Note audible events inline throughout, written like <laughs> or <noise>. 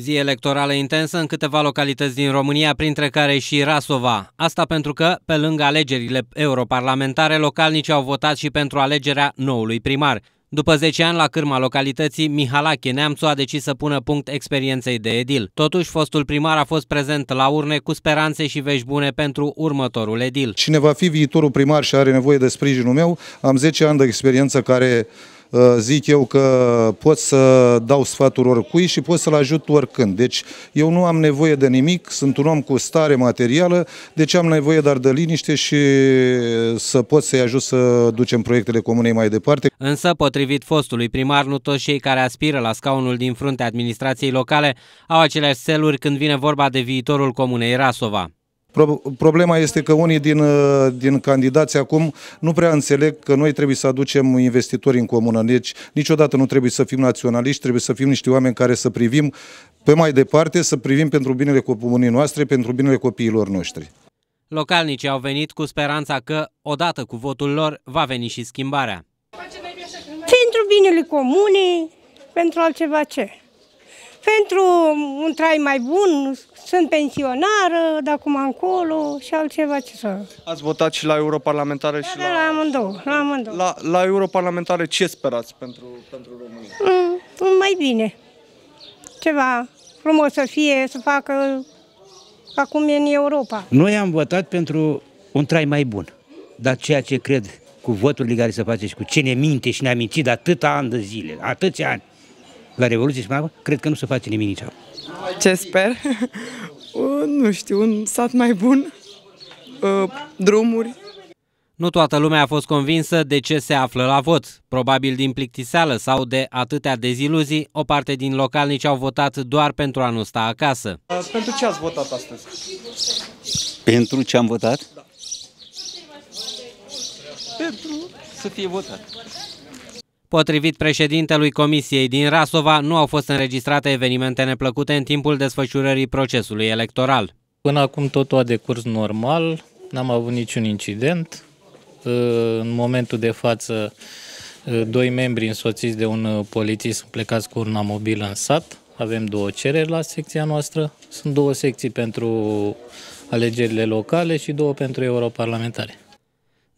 Zi electorală intensă în câteva localități din România, printre care și Rasova. Asta pentru că, pe lângă alegerile europarlamentare, localnici au votat și pentru alegerea noului primar. După 10 ani la cârma localității, Mihalache Neamțu a decis să pună punct experienței de edil. Totuși, fostul primar a fost prezent la urne cu speranțe și vești bune pentru următorul edil. Cine va fi viitorul primar și are nevoie de sprijinul meu, am 10 ani de experiență care Uh, zic eu că pot să dau sfatul oricui și pot să-l ajut oricând. Deci eu nu am nevoie de nimic, sunt un om cu stare materială, deci am nevoie dar de liniște și să pot să-i ajut să ducem proiectele comunei mai departe. Însă, potrivit fostului primar, nu toți cei care aspiră la scaunul din fruntea administrației locale au aceleași seluri când vine vorba de viitorul comunei Rasova. Pro problema este că unii din, uh, din candidați acum nu prea înțeleg că noi trebuie să aducem investitori în comună. Deci niciodată nu trebuie să fim naționaliști, trebuie să fim niște oameni care să privim pe mai departe, să privim pentru binele comunii noastre, pentru binele copiilor noștri. Localnicii au venit cu speranța că, odată cu votul lor, va veni și schimbarea. Pentru binele comunei, pentru altceva ce pentru un trai mai bun, sunt pensionară, de acum încolo și altceva ce să... Ați votat și la europarlamentare da, și da, la... la amândouă, la amândouă. La, la europarlamentare ce sperați pentru, pentru România? Mm, mai bine. Ceva frumos să fie, să facă acum e în Europa. Noi am votat pentru un trai mai bun, dar ceea ce cred cu voturile care se face și cu cine minte și ne-a mințit de atâta ani de zile, atâția ani, la Revoluție și până cred că nu se face nimic nici Ce sper? <laughs> nu știu, un sat mai bun, drumuri. Nu toată lumea a fost convinsă de ce se află la vot. Probabil din plictiseală sau de atâtea deziluzii, o parte din localnici au votat doar pentru a nu sta acasă. Pentru ce ați votat astăzi? Pentru ce am votat? Da. Pentru să fie votat. Potrivit președintelui Comisiei din Rasova, nu au fost înregistrate evenimente neplăcute în timpul desfășurării procesului electoral. Până acum totul a decurs normal, n-am avut niciun incident. În momentul de față, doi membri însoțiți de un uh, polițist plecați cu urna mobilă în sat. Avem două cereri la secția noastră. Sunt două secții pentru alegerile locale și două pentru europarlamentare.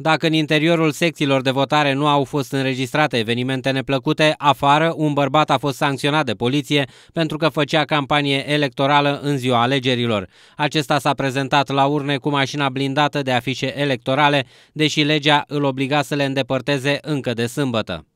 Dacă în interiorul secțiilor de votare nu au fost înregistrate evenimente neplăcute, afară un bărbat a fost sancționat de poliție pentru că făcea campanie electorală în ziua alegerilor. Acesta s-a prezentat la urne cu mașina blindată de afișe electorale, deși legea îl obliga să le îndepărteze încă de sâmbătă.